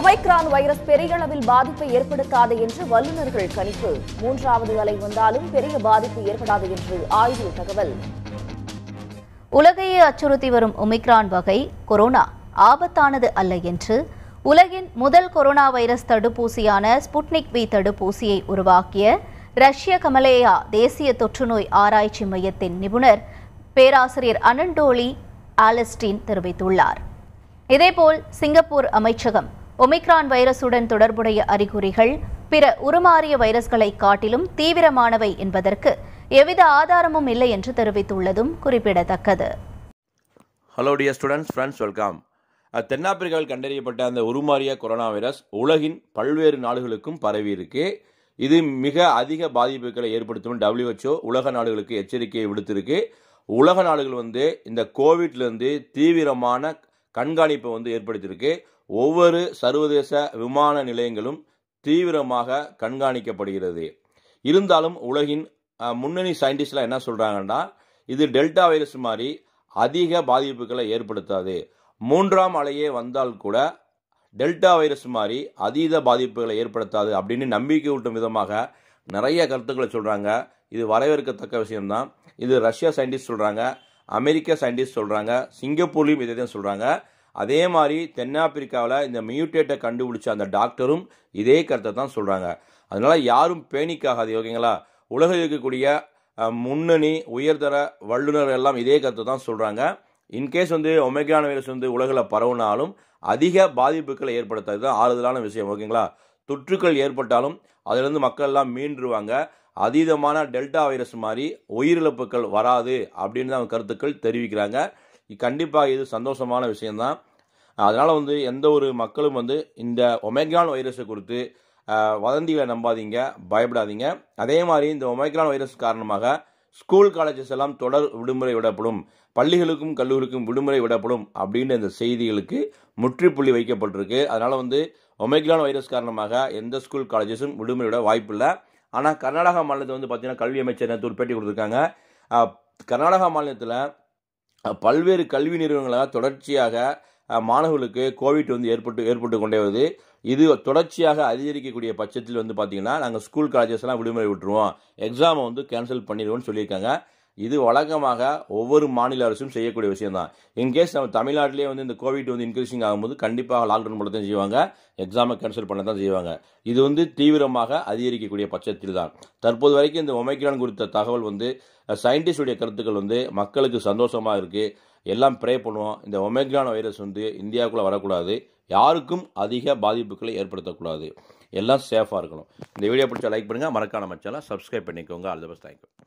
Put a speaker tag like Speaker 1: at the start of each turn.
Speaker 1: Omicron virus பெரிய அளவில் பாதிப்பை ஏற்படுத்தாது என்று வல்லுநர்கள் கணிப்பு மூன்றாவது அலை வந்தாலும் பெரிய பாதிப்பு ஏற்படாது என்று ஆய்வு தகவல் உலகையே அச்சுறுத்தி வரும் ஒமைக்ரான் வகை கொரோனா ஆபத்தானது அல்ல என்று உலகின் முதல் கொரோனா வைரஸ் தடுப்பூசியான ஸ்புட்னிக் வி தடுப்பூசியை உருவாக்கிய ரஷ்ய கமலேயா தேசிய தொற்றுநோய் ஆராய்ச்சி மையத்தின் நிபுணர் பேராசிரியர் அனண்டோலி ஆலஸ்டின் தெரிவித்துள்ளார் இதேபோல் சிங்கப்பூர் அமைச்சகம் ஒமிக்ரான் வைரஸுடன் தொடர்புடைய அறிகுறிகள் பிற உருமாறிய வைரஸ்களை காட்டிலும் தீவிரமானவை என்பதற்கு எவ்வித ஆதாரமும் இல்லை என்று தெரிவித்துள்ளதும் குறிப்பிடத்தக்கது
Speaker 2: hello dear students friends welcome தென்னாப்பிரிக்காவில் கண்டறியப்பட்ட அந்த உருமாறிய கொரோனா வைரஸ் உலகின் பல்வேறு நாடுகளுக்கும் பரவி இருக்கு இது மிக அதிக பாதிப்புகளை ஏற்படுத்தும் டபிள்யூஹெச்ஓ உலக நாடுகளுக்கு எச்சரிக்கையை விடுத்திருக்கு உலக நாடுகள் வந்து இந்த கோவிட்லேருந்து தீவிரமான கண்காணிப்பை வந்து ஏற்படுத்தியிருக்கு ஒவ்வொரு சர்வதேச விமான நிலையங்களும் தீவிரமாக கண்காணிக்கப்படுகிறது இருந்தாலும் உலகின் முன்னணி சயின்டிஸ்ட்லாம் என்ன சொல்கிறாங்கன்னா இது டெல்டா வைரஸ் மாதிரி அதிக பாதிப்புகளை ஏற்படுத்தாது மூன்றாம் அலையே வந்தால் கூட டெல்டா வைரஸ் மாதிரி அதீத பாதிப்புகளை ஏற்படுத்தாது அப்படின்னு நம்பிக்கை ஊட்டும் விதமாக நிறைய கருத்துக்களை சொல்கிறாங்க இது வரவேற்கத்தக்க விஷயம்தான் இது ரஷ்யா சயின்டிஸ்ட் சொல்கிறாங்க அமெரிக்க சயின்டிஸ்ட் சொல்கிறாங்க சிங்கப்பூர்லேயும் இதை தான் சொல்கிறாங்க அதே மாதிரி தென்னாப்பிரிக்காவில் இந்த மியூட்டேட்டை கண்டுபிடிச்ச அந்த டாக்டரும் இதே கருத்தை தான் சொல்கிறாங்க அதனால் யாரும் பேணிக்காகாது ஓகேங்களா உலகில் இருக்கக்கூடிய முன்னணி உயர்தர வல்லுநர் எல்லாம் இதே கருத்தை தான் சொல்கிறாங்க இன்கேஸ் வந்து ஒமேகான வைரஸ் வந்து உலகில் பரவுனாலும் அதிக பாதிப்புகளை ஏற்படுத்தாது தான் ஆறுதலான விஷயம் ஓகேங்களா தொற்றுக்கள் ஏற்பட்டாலும் அதிலிருந்து மக்கள் எல்லாம் மீண்டுருவாங்க அதீதமான டெல்டா வைரஸ் மாதிரி உயிரிழப்புகள் வராது அப்படின்னு தான் கருத்துக்கள் தெரிவிக்கிறாங்க கண்டிப்பாக இது சந்தோஷமான விஷயந்தான் அதனால் வந்து எந்த ஒரு மக்களும் வந்து இந்த ஒமேக்ரான் வைரஸை குறித்து வதந்திகளை நம்பாதீங்க பயப்படாதீங்க அதே மாதிரி இந்த ஒமேக்ரான் வைரஸ் காரணமாக ஸ்கூல் காலேஜஸ் எல்லாம் தொடர் விடுமுறை விடப்படும் பள்ளிகளுக்கும் கல்லூரிக்கும் விடுமுறை விடப்படும் அப்படின்னு இந்த செய்திகளுக்கு முற்றுப்புள்ளி வைக்கப்பட்டிருக்கு அதனால் வந்து ஒமேக்ரான் வைரஸ் காரணமாக எந்த ஸ்கூல் காலேஜஸும் விடுமுறை விட வாய்ப்பில்லை ஆனால் கர்நாடகா மாநிலத்தில் வந்து பார்த்திங்கன்னா கல்வி அமைச்சர் நேற்று பேட்டி கொடுத்துருக்காங்க கர்நாடகா மாநிலத்தில் பல்வேறு கல்வி நிறுவனங்களாக தொடர்ச்சியாக மாணவர்களுக்கு கோவிட் வந்து ஏற்பட்டு ஏற்பட்டு கொண்டே வருது இது தொடர்ச்சியாக அதிகரிக்கக்கூடிய பட்சத்தில் வந்து பார்த்திங்கன்னா நாங்கள் ஸ்கூல் காலேஜஸ்லாம் விடுமுறை விட்டுருவோம் எக்ஸாமை வந்து கேன்சல் பண்ணிடுவோம்னு சொல்லியிருக்காங்க இது வழக்கமாக ஒவ்வொரு மாநில அரசும் செய்யக்கூடிய விஷயம் தான் இன்கேஸ் நம்ம தமிழ்நாட்டிலே வந்து இந்த கோவிட் வந்து இன்க்ரீசிங் ஆகும்போது கண்டிப்பாக லாக்டவுன் போல தான் செய்வாங்க எக்ஸாமை கேன்சல் பண்ண தான் செய்வாங்க இது வந்து தீவிரமாக அதிகரிக்கக்கூடிய பட்சத்தில் தான் தற்போது வரைக்கும் இந்த ஒமைக்ரான் குறித்த தகவல் வந்து சயின்டிஸ்டுடைய கருத்துக்கள் வந்து மக்களுக்கு சந்தோஷமாக இருக்குது எல்லாம் ப்ரே பண்ணுவோம் இந்த ஒமேக்ரான் வைரஸ் வந்து இந்தியாவுக்குள்ளே வரக்கூடாது யாருக்கும் அதிக பாதிப்புகளை ஏற்படுத்தக்கூடாது எல்லாம் சேஃபாக இருக்கணும் இந்த வீடியோ பிடிச்சா லைக் பண்ணுங்கள் மறக்காம மச்சாலாம் சப்ஸ்கிரைப் பண்ணிக்கோங்க ஆல் பஸ் பெஸ்ட் தேங்க்யூ